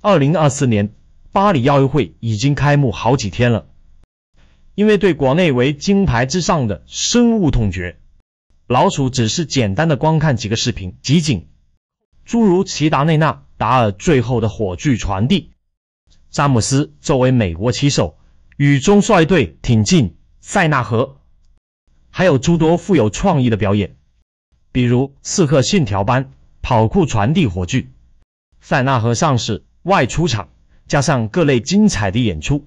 二零二四年巴黎奥运会已经开幕好几天了，因为对国内为金牌之上的深恶痛绝，老鼠只是简单的观看几个视频集锦，诸如齐达内、纳达尔最后的火炬传递，詹姆斯作为美国棋手，雨中率队挺进塞纳河，还有诸多富有创意的表演，比如刺客信条般跑酷传递火炬，塞纳河上市外出场加上各类精彩的演出，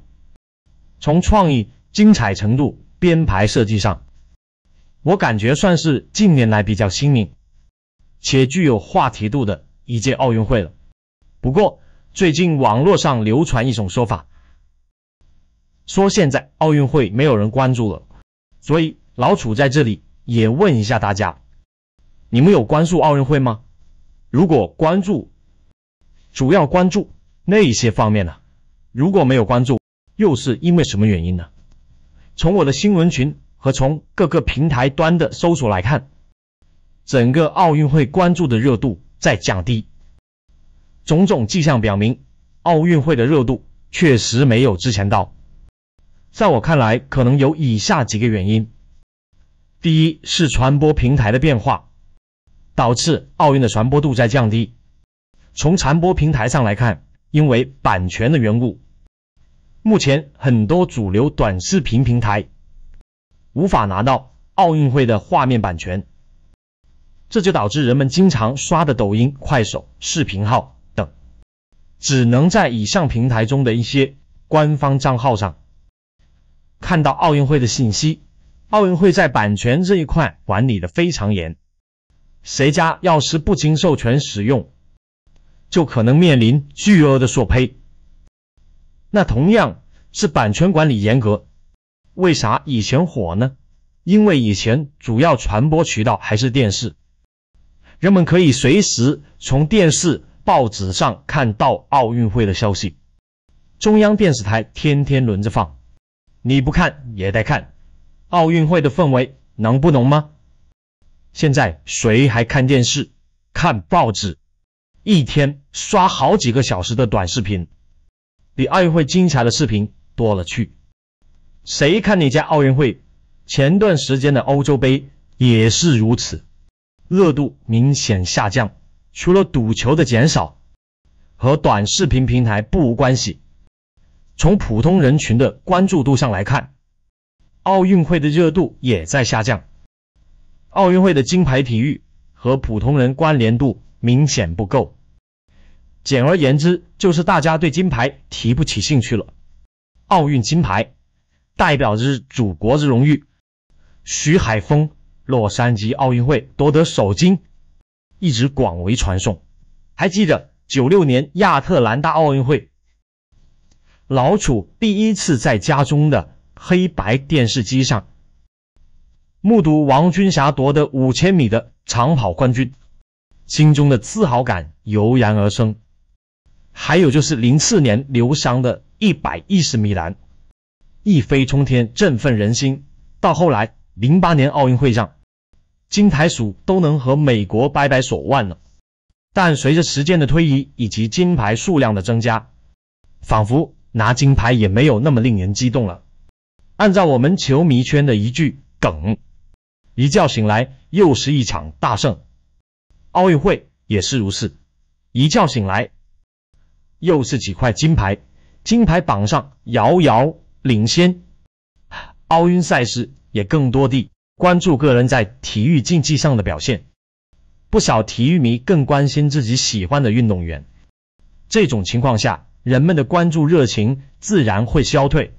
从创意、精彩程度、编排设计上，我感觉算是近年来比较新颖且具有话题度的一届奥运会了。不过最近网络上流传一种说法，说现在奥运会没有人关注了，所以老楚在这里也问一下大家，你们有关注奥运会吗？如果关注，主要关注那些方面呢？如果没有关注，又是因为什么原因呢？从我的新闻群和从各个平台端的搜索来看，整个奥运会关注的热度在降低，种种迹象表明，奥运会的热度确实没有之前高。在我看来，可能有以下几个原因：第一是传播平台的变化，导致奥运的传播度在降低。从传播平台上来看，因为版权的缘故，目前很多主流短视频平台无法拿到奥运会的画面版权，这就导致人们经常刷的抖音、快手、视频号等，只能在以上平台中的一些官方账号上看到奥运会的信息。奥运会在版权这一块管理的非常严，谁家要是不经授权使用，就可能面临巨额的索赔。那同样是版权管理严格，为啥以前火呢？因为以前主要传播渠道还是电视，人们可以随时从电视、报纸上看到奥运会的消息，中央电视台天天轮着放，你不看也得看，奥运会的氛围能不浓吗？现在谁还看电视、看报纸？一天刷好几个小时的短视频，比奥运会精彩的视频多了去。谁看你家奥运会？前段时间的欧洲杯也是如此，热度明显下降。除了赌球的减少，和短视频平台不无关系。从普通人群的关注度上来看，奥运会的热度也在下降。奥运会的金牌体育和普通人关联度。明显不够。简而言之，就是大家对金牌提不起兴趣了。奥运金牌代表着祖国之荣誉。徐海峰洛杉矶奥运会夺得首金，一直广为传颂。还记得九六年亚特兰大奥运会，老楚第一次在家中的黑白电视机上，目睹王军霞夺得五千米的长跑冠军。心中的自豪感油然而生，还有就是零四年刘翔的一百一十米栏，一飞冲天，振奋人心。到后来零八年奥运会上，金牌数都能和美国掰掰手腕了。但随着时间的推移，以及金牌数量的增加，仿佛拿金牌也没有那么令人激动了。按照我们球迷圈的一句梗，一觉醒来又是一场大胜。奥运会也是如此，一觉醒来又是几块金牌，金牌榜上遥遥领先。奥运赛事也更多地关注个人在体育竞技上的表现，不少体育迷更关心自己喜欢的运动员。这种情况下，人们的关注热情自然会消退。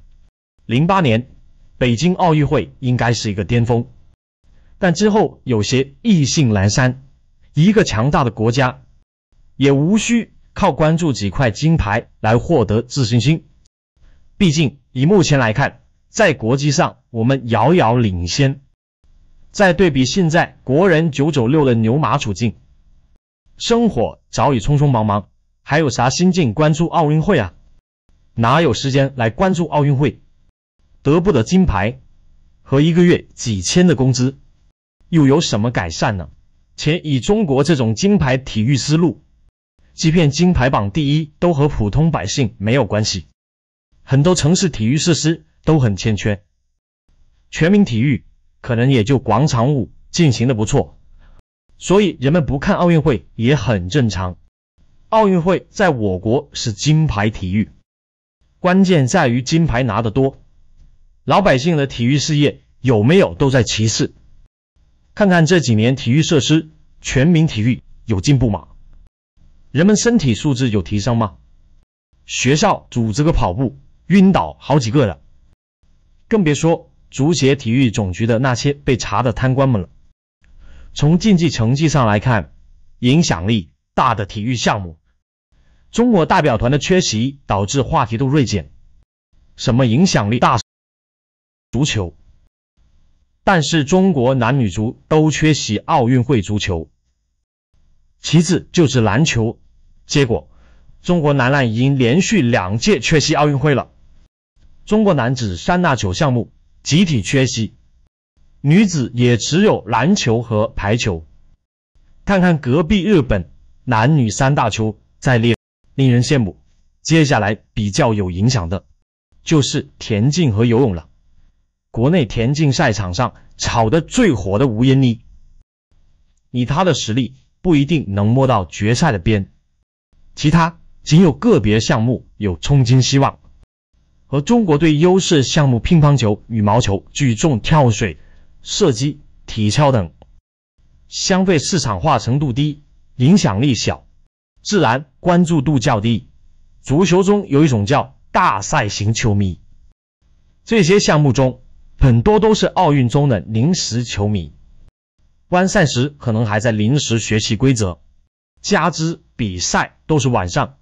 零八年北京奥运会应该是一个巅峰，但之后有些意兴阑珊。一个强大的国家，也无需靠关注几块金牌来获得自信心。毕竟以目前来看，在国际上我们遥遥领先。再对比现在国人九九六的牛马处境，生活早已匆匆忙忙，还有啥心境关注奥运会啊？哪有时间来关注奥运会？得不得金牌和一个月几千的工资，又有什么改善呢？且以中国这种金牌体育思路，即便金牌榜第一都和普通百姓没有关系，很多城市体育设施都很欠缺，全民体育可能也就广场舞进行的不错，所以人们不看奥运会也很正常。奥运会在我国是金牌体育，关键在于金牌拿得多，老百姓的体育事业有没有都在其次。看看这几年体育设施，全民体育有进步吗？人们身体素质有提升吗？学校组织个跑步，晕倒好几个了，更别说足协、体育总局的那些被查的贪官们了。从竞技成绩上来看，影响力大的体育项目，中国代表团的缺席导致话题度锐减。什么影响力大？足球。但是中国男女足都缺席奥运会足球，其次就是篮球，结果中国男篮已经连续两届缺席奥运会了，中国男子三大球项目集体缺席，女子也只有篮球和排球，看看隔壁日本男女三大球在列，令人羡慕。接下来比较有影响的就是田径和游泳了。国内田径赛场上炒得最火的吴彦妮，以他的实力不一定能摸到决赛的边，其他仅有个别项目有冲金希望。和中国队优势项目乒乓球、羽毛球、举重、跳水、射击、体操等相对市场化程度低，影响力小，自然关注度较低。足球中有一种叫大赛型球迷，这些项目中。很多都是奥运中的临时球迷，观赛时可能还在临时学习规则，加之比赛都是晚上，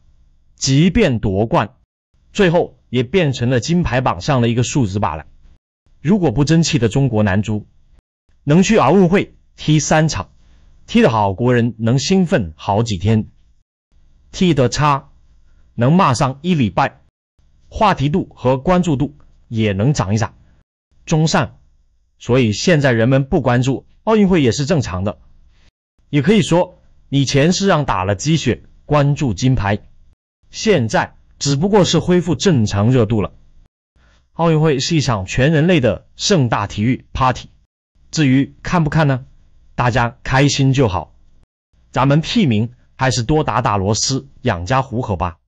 即便夺冠，最后也变成了金牌榜上的一个数字罢了。如果不争气的中国男足，能去奥运会踢三场，踢得好，国人能兴奋好几天；踢得差，能骂上一礼拜，话题度和关注度也能涨一涨。中上，所以现在人们不关注奥运会也是正常的。也可以说，以前是让打了鸡血关注金牌，现在只不过是恢复正常热度了。奥运会是一场全人类的盛大体育 party，至于看不看呢，大家开心就好。咱们屁民还是多打打螺丝养家糊口吧。